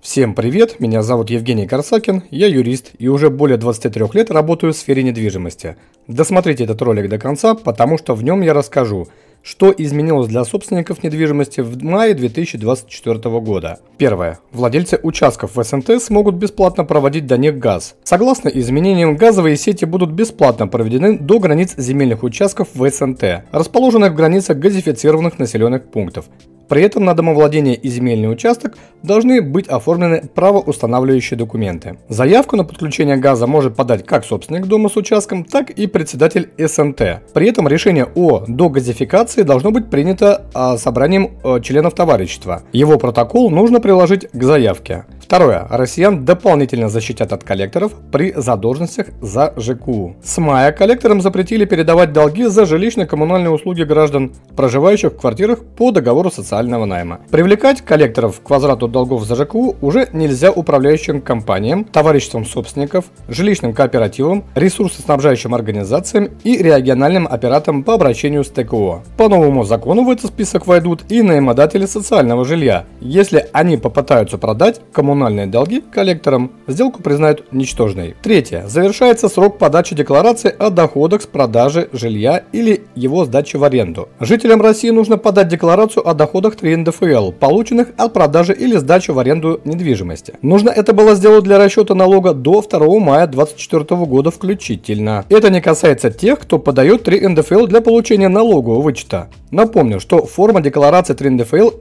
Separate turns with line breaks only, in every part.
Всем привет, меня зовут Евгений Корсакин, я юрист и уже более 23 лет работаю в сфере недвижимости. Досмотрите этот ролик до конца, потому что в нем я расскажу, что изменилось для собственников недвижимости в мае 2024 года? Первое. Владельцы участков в СНТ смогут бесплатно проводить до них газ. Согласно изменениям, газовые сети будут бесплатно проведены до границ земельных участков в СНТ, расположенных в границах газифицированных населенных пунктов. При этом на домовладение и земельный участок должны быть оформлены правоустанавливающие документы. Заявку на подключение газа может подать как собственник дома с участком, так и председатель СНТ. При этом решение о догазификации должно быть принято а, собранием э, членов товарищества. Его протокол нужно приложить к заявке. Второе. Россиян дополнительно защитят от коллекторов при задолженностях за ЖКУ. С мая коллекторам запретили передавать долги за жилищно-коммунальные услуги граждан, проживающих в квартирах по договору социального найма. Привлекать коллекторов к возврату долгов за ЖКУ уже нельзя управляющим компаниям, товариществам собственников, жилищным кооперативам, ресурсоснабжающим организациям и региональным операторам по обращению с ТКО. По новому закону в этот список войдут и наимодатели социального жилья, если они попытаются продать коммунальные коммунальные долги коллекторам, сделку признают ничтожной. Третье. Завершается срок подачи декларации о доходах с продажи жилья или его сдачи в аренду. Жителям России нужно подать декларацию о доходах 3 НДФЛ, полученных от продажи или сдачи в аренду недвижимости. Нужно это было сделать для расчета налога до 2 мая 2024 года включительно. Это не касается тех, кто подает 3 НДФЛ для получения налогового вычета. Напомню, что форма декларации 3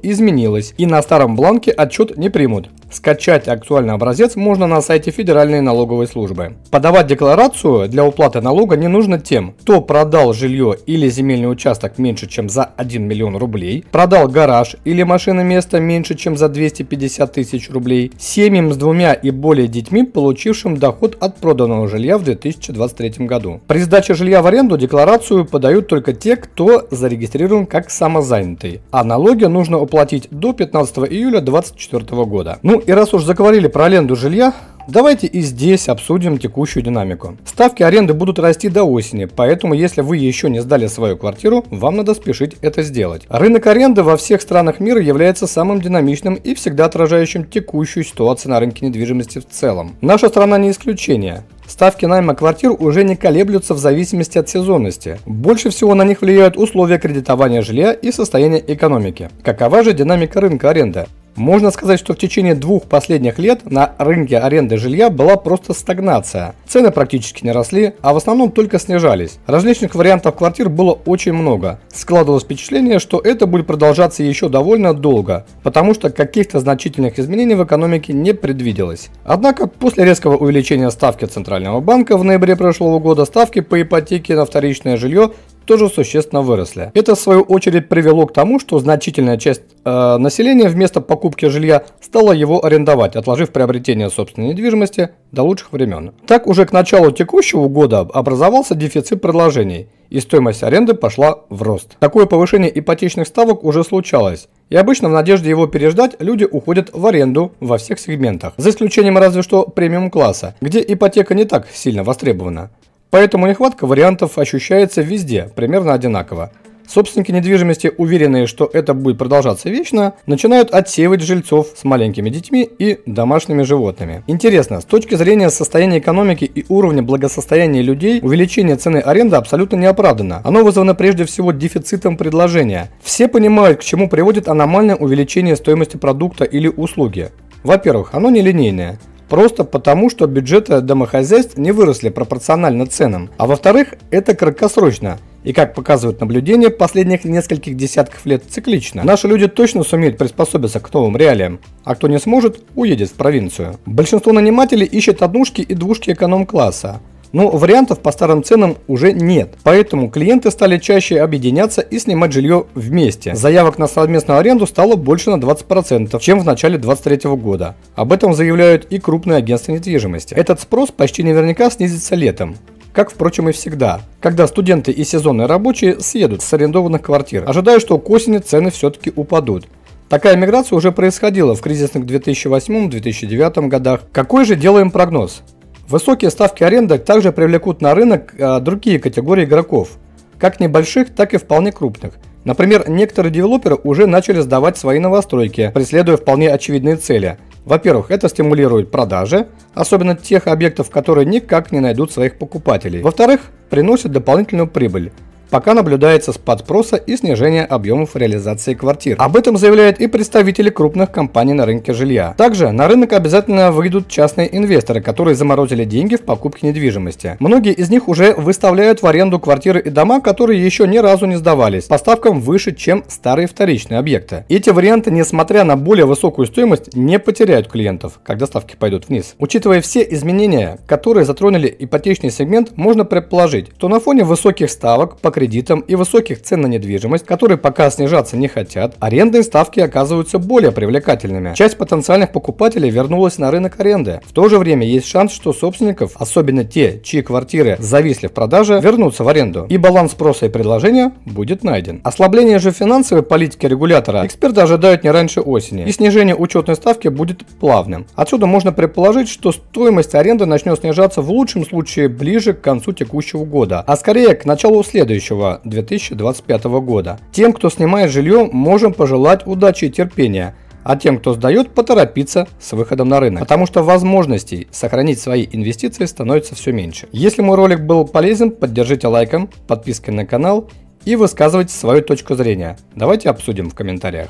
изменилась и на старом бланке отчет не примут. Скачать актуальный образец можно на сайте Федеральной налоговой службы. Подавать декларацию для уплаты налога не нужно тем, кто продал жилье или земельный участок меньше, чем за 1 миллион рублей, продал гараж или машина место меньше, чем за 250 тысяч рублей, семьям с двумя и более детьми, получившим доход от проданного жилья в 2023 году. При сдаче жилья в аренду декларацию подают только те, кто зарегистрирован зарегистрирован как самозанятый, а налоги нужно уплатить до 15 июля 2024 года. Ну и раз уж заговорили про аренду жилья, Давайте и здесь обсудим текущую динамику. Ставки аренды будут расти до осени, поэтому если вы еще не сдали свою квартиру, вам надо спешить это сделать. Рынок аренды во всех странах мира является самым динамичным и всегда отражающим текущую ситуацию на рынке недвижимости в целом. Наша страна не исключение. Ставки найма квартир уже не колеблются в зависимости от сезонности. Больше всего на них влияют условия кредитования жилья и состояние экономики. Какова же динамика рынка аренды? Можно сказать, что в течение двух последних лет на рынке аренды жилья была просто стагнация. Цены практически не росли, а в основном только снижались. Различных вариантов квартир было очень много. Складывалось впечатление, что это будет продолжаться еще довольно долго, потому что каких-то значительных изменений в экономике не предвиделось. Однако, после резкого увеличения ставки Центрального банка в ноябре прошлого года, ставки по ипотеке на вторичное жилье тоже существенно выросли. Это в свою очередь привело к тому, что значительная часть э, население вместо покупки жилья стало его арендовать, отложив приобретение собственной недвижимости до лучших времен. Так уже к началу текущего года образовался дефицит предложений, и стоимость аренды пошла в рост. Такое повышение ипотечных ставок уже случалось, и обычно в надежде его переждать люди уходят в аренду во всех сегментах, за исключением разве что премиум-класса, где ипотека не так сильно востребована. Поэтому нехватка вариантов ощущается везде, примерно одинаково. Собственники недвижимости, уверенные, что это будет продолжаться вечно, начинают отсеивать жильцов с маленькими детьми и домашними животными. Интересно, с точки зрения состояния экономики и уровня благосостояния людей, увеличение цены аренды абсолютно неоправданно. Оно вызвано прежде всего дефицитом предложения. Все понимают, к чему приводит аномальное увеличение стоимости продукта или услуги. Во-первых, оно нелинейное просто потому, что бюджеты домохозяйств не выросли пропорционально ценам. А во-вторых, это краткосрочно. И как показывают наблюдения последних нескольких десятков лет циклично. Наши люди точно сумеют приспособиться к новым реалиям, а кто не сможет, уедет в провинцию. Большинство нанимателей ищет однушки и двушки эконом-класса, но вариантов по старым ценам уже нет, поэтому клиенты стали чаще объединяться и снимать жилье вместе. Заявок на совместную аренду стало больше на 20%, чем в начале 2023 года. Об этом заявляют и крупные агентства недвижимости. Этот спрос почти наверняка снизится летом, как, впрочем, и всегда, когда студенты и сезонные рабочие съедут с арендованных квартир, ожидая, что к осени цены все-таки упадут. Такая миграция уже происходила в кризисных 2008-2009 годах. Какой же делаем прогноз? Высокие ставки аренды также привлекут на рынок а, другие категории игроков, как небольших, так и вполне крупных. Например, некоторые девелоперы уже начали сдавать свои новостройки, преследуя вполне очевидные цели – во-первых, это стимулирует продажи, особенно тех объектов, которые никак не найдут своих покупателей. Во-вторых, приносит дополнительную прибыль, пока наблюдается спад спроса и снижение объемов реализации квартир. Об этом заявляют и представители крупных компаний на рынке жилья. Также на рынок обязательно выйдут частные инвесторы, которые заморозили деньги в покупке недвижимости. Многие из них уже выставляют в аренду квартиры и дома, которые еще ни разу не сдавались, по ставкам выше, чем старые вторичные объекты. Эти варианты, несмотря на более высокую стоимость, не потеряют клиентов, когда ставки пойдут вниз. Учитывая все изменения, которые затронули ипотечный сегмент, можно предположить, что на фоне высоких ставок по кредитам и высоких цен на недвижимость, которые пока снижаться не хотят, арендные ставки оказываются более привлекательными. Часть потенциальных покупателей вернулась на рынок аренды. В то же время есть шанс, что собственников, особенно те, чьи квартиры зависли в продаже, вернутся в аренду, и баланс спроса и предложения будет найден. Ослабление же финансовой политики регулятора эксперты ожидают не раньше осени, и снижение учетной ставки будет плавным. Отсюда можно предположить, что стоимость аренды начнет снижаться в лучшем случае ближе к концу текущего года, а скорее к началу следующего 2025 года. Тем, кто снимает жилье, можем пожелать удачи и терпения – а тем, кто сдает, поторопиться с выходом на рынок, потому что возможностей сохранить свои инвестиции становится все меньше. Если мой ролик был полезен, поддержите лайком, подпиской на канал и высказывайте свою точку зрения. Давайте обсудим в комментариях.